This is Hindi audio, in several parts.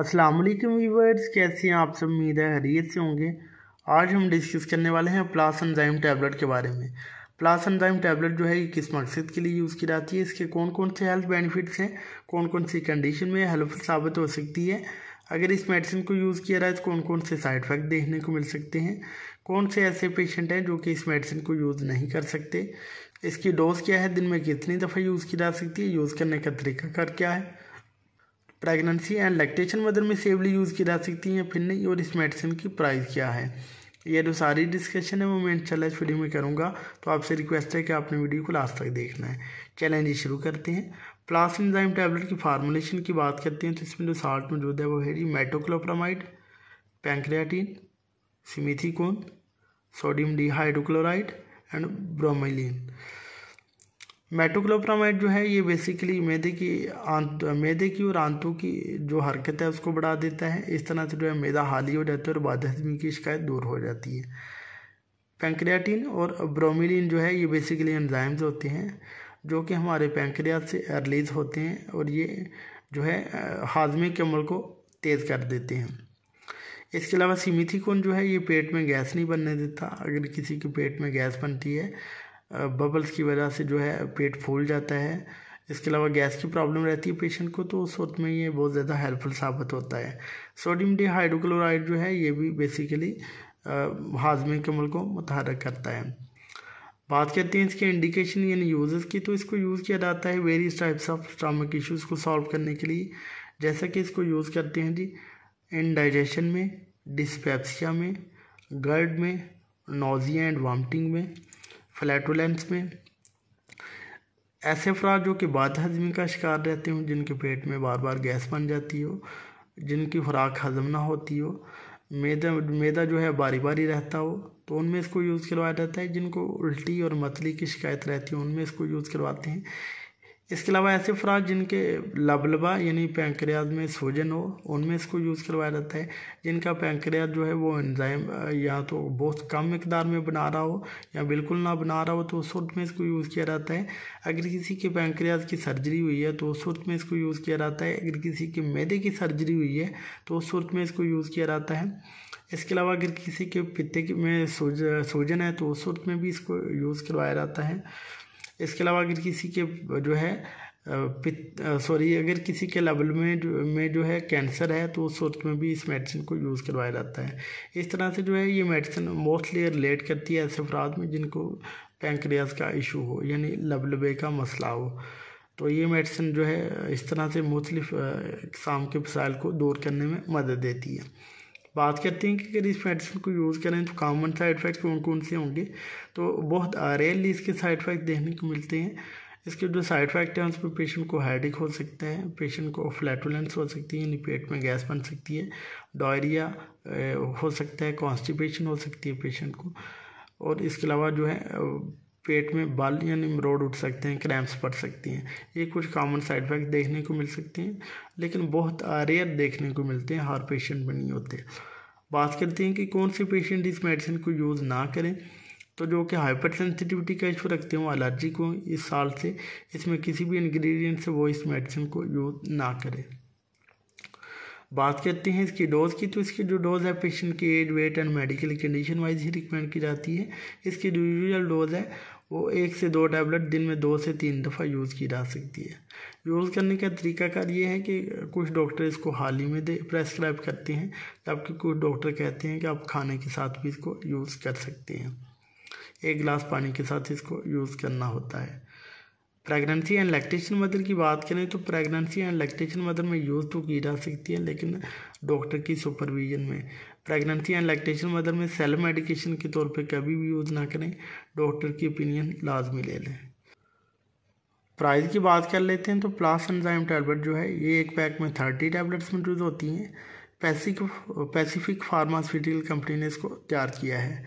अस्सलाम वालेकुम व्यूअर्स कैसे हैं आप सब उम्मीद है हरीत से होंगे आज हम डिस्कस करने वाले हैं प्लास एंजाइम टैबलेट के बारे में प्लास एंजाइम टैबलेट जो है ये किस मकसद के लिए यूज़ की जाती है इसके कौन कौन से हेल्थ बेनिफिट्स हैं कौन कौन सी कंडीशन में हेल्पफुल साबित हो सकती है अगर इस मेडिसिन को यूज़ किया जाए तो कौन कौन से साइड इफ़ेक्ट देखने को मिल सकते हैं कौन से ऐसे पेशेंट हैं जो कि इस मेडिसिन को यूज़ नहीं कर सकते इसकी डोज क्या है दिन में कितनी दफ़ा यूज़ की जा सकती है यूज़ करने का तरीका कर क्या है प्रेगनेंसी एंड लैक्टेशन मदर में सेफली यूज़ की जा सकती हैं फिर नहीं और इस मेडिसिन की प्राइस क्या है ये जो तो सारी डिस्कशन है वो मैं इंशाल्लाह इस वीडियो में करूँगा तो आपसे रिक्वेस्ट है कि आपने वीडियो को लास्ट तक देखना है चैलेंज शुरू करते हैं प्लास इंजाइम टैबलेट की फार्मूलेशन की बात करते हैं तो इसमें जो साल्ट मौजूद है वो है जी metoclopramide pancreatin simethicone sodium hydrochloride and bromelain metoclopramide जो है ये बेसिकली मैदे की आंत मैदे की और आंतों की जो हरकत है उसको बढ़ा देता है इस तरह से जो है मैदा हाली हो जाता है और बादहजमी की शिकायत दूर हो जाती है पेंक्रियाटिन और ब्रोमिलिन जो है ये बेसिकली एंजाइम्स होते हैं जो कि हमारे पेंक्रिया से रिलीज होते हैं और ये जो है हाजमे के अमल को तेज़ कर देते हैं इसके अलावा सीमिथिकोन जो है ये पेट में गैस नहीं बनने देता अगर किसी के पेट में गैस बनती है बबल्स की वजह से जो है पेट फूल जाता है इसके अलावा गैस की प्रॉब्लम रहती है पेशेंट को तो उस वक्त में ये बहुत ज़्यादा हेल्पफुल साबित होता है सोडियम डिहाइड्रोक्लोराइड जो है ये भी बेसिकली हाजमे के अमल को मुतहरक करता है बात करते हैं इसके इंडिकेशन यानी यूजेस की तो इसको यूज़ किया जाता है various types of stomach issues को सॉल्व करने के लिए जैसा कि इसको यूज़ करते हैं जी इनडाइजेशन में डिस्पेप्सिया में गर्ड में नोजिया एंड वामटिंग में फ्लैटुलेंस में ऐसे अफराद जो कि बाद हजमी का शिकार रहते हों जिनके पेट में बार बार गैस बन जाती हो जिनकी खुराक हजम ना होती हो मैदा मैदा जो है बारी बारी रहता हो तो उनमें इसको यूज़ करवाया जाता है जिनको उल्टी और मतली की शिकायत रहती है उनमें इसको यूज़ करवाते हैं इसके अलावा ऐसे अफराज जिनके लबलबा यानी पैंक्रियाज में सोजन हो उनमें इसको यूज़ करवाया जाता है जिनका पैंक्रियाज जो है वो एंजाइम या तो बहुत कम मकदार में बना रहा हो या बिल्कुल ना बना रहा हो तो उस सूरत में इसको यूज़ किया जाता है अगर किसी के पैंक्रियाज की सर्जरी हुई है तो उस सूरत में इसको यूज़ किया जाता है अगर किसी के मैदे की सर्जरी हुई है तो उस सूरत में इसको यूज़ किया जाता है इसके अलावा अगर किसी के पित्ते में सोज सोजन है तो उस सूरत में भी इसको यूज़ करवाया जाता है इसके अलावा अगर किसी के जो है सॉरी अगर किसी के लेवल में जो में जो है कैंसर है तो उस सोच में भी इस मेडिसिन को यूज़ करवाया जाता है इस तरह से जो है ये मेडिसिन मोस्टली रिलेट करती है ऐसे अफराद में जिनको पैंक्रियाज का इशू हो यानी लबलबे का मसला हो तो ये मेडिसिन जो है इस तरह से मुख्तलिफ़ इकसाम के मसाइल को दूर करने में मदद देती है बात करते हैं कि अगर इस मेडिसिन को यूज़ करें तो कॉमन साइड इफ़ेक्ट कौन कौन से होंगे तो बहुत रेयरली इसके साइड इफ़ेक्ट देखने को मिलते हैं इसके जो साइड इफेक्ट हैं उसमें पेशेंट को हेडेक हो सकते हैं पेशेंट को फ्लैटुलेंस हो सकती है यानी पेट में गैस बन सकती है डायरिया हो सकता है कॉन्स्टिपेशन हो सकती है पेशेंट को और इसके अलावा जो है पेट में बाल यानी मरोड उठ सकते हैं क्रैम्प्स पड़ सकती हैं ये कुछ कॉमन साइड इफेक्ट देखने को मिल सकते हैं लेकिन बहुत रेयर देखने को मिलते हैं हर पेशेंट में नहीं होते बात करते हैं कि कौन से पेशेंट इस मेडिसिन को यूज़ ना करें तो जो कि हाइपर सेंसिटिविटी का इशू रखते हो एलर्जी को इस साल से इसमें किसी भी इंग्रेडिएंट से वो इस मेडिसिन को यूज़ ना करें बात करते हैं इसकी डोज़ की तो इसकी जो डोज़ है पेशेंट की age weight and medical condition wise ही रिकमेंड की जाती है इसकी जो यूजल डोज़ है वो एक से दो टैबलेट दिन में दो से तीन दफ़ा यूज़ की जा सकती है यूज़ करने का तरीकाकार ये है कि कुछ डॉक्टर इसको हाल ही में दे प्रेस्क्राइब करते हैं जबकि कुछ डॉक्टर कहते हैं कि आप खाने के साथ भी इसको यूज़ कर सकते हैं एक गिलास पानी के साथ इसको यूज़ करना होता है प्रेगनेंसी एंड लैक्टेशन मदर की बात करें तो प्रेगनेंसी एंड लैक्टेशन मदर में यूज़ तो की जा सकती है लेकिन डॉक्टर की सुपरविजन में प्रेगनेंसी एंड लैक्टेशन मदर में सेल्फ मेडिकेशन के तौर पे कभी भी यूज़ ना करें डॉक्टर की ओपिनियन लाजमी ले लें प्राइस की बात कर लेते हैं तो प्लास एंजाइम टैबलेट जो है ये एक पैक में थर्टी टैबलेट्स मौजूद होती हैं पैसिफिक पैसिफिक फार्मास्यूटिकल कंपनी ने इसको तैयार किया है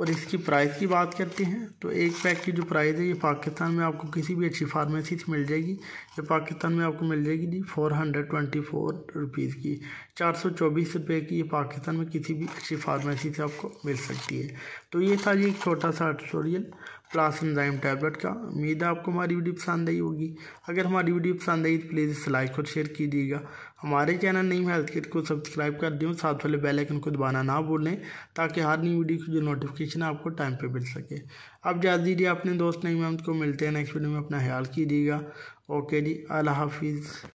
और इसकी प्राइस की बात करते हैं तो एक पैक की जो प्राइस है ये पाकिस्तान में आपको किसी भी अच्छी फार्मेसी से मिल जाएगी ये पाकिस्तान में आपको मिल जाएगी जी four hundred twenty four rupees की चार सौ चौबीस रुपये की ये पाकिस्तान में किसी भी अच्छी फार्मेसी से आपको मिल सकती है तो ये था जी एक छोटा सा ट्यूटोरियल क्लास टैबलेट का उम्मीद है आपको हमारी वीडियो पसंद आई होगी अगर हमारी वीडियो पसंद आई तो प्लीज़ इस लाइक और शेयर कीजिएगा हमारे चैनल नई हेल्थ किट को सब्सक्राइब कर दें साथ वाले बेल आइकन को दबाना ना भूलें ताकि हर नई वीडियो की जो नोटिफिकेशन है आपको टाइम पर मिल सके अब जा दीजिए अपने दोस्त नई महमद को मिलते हैं नेक्स्ट वीडियो में अपना ख्याल कीजिएगा ओके जी अल्लाह हाफिज़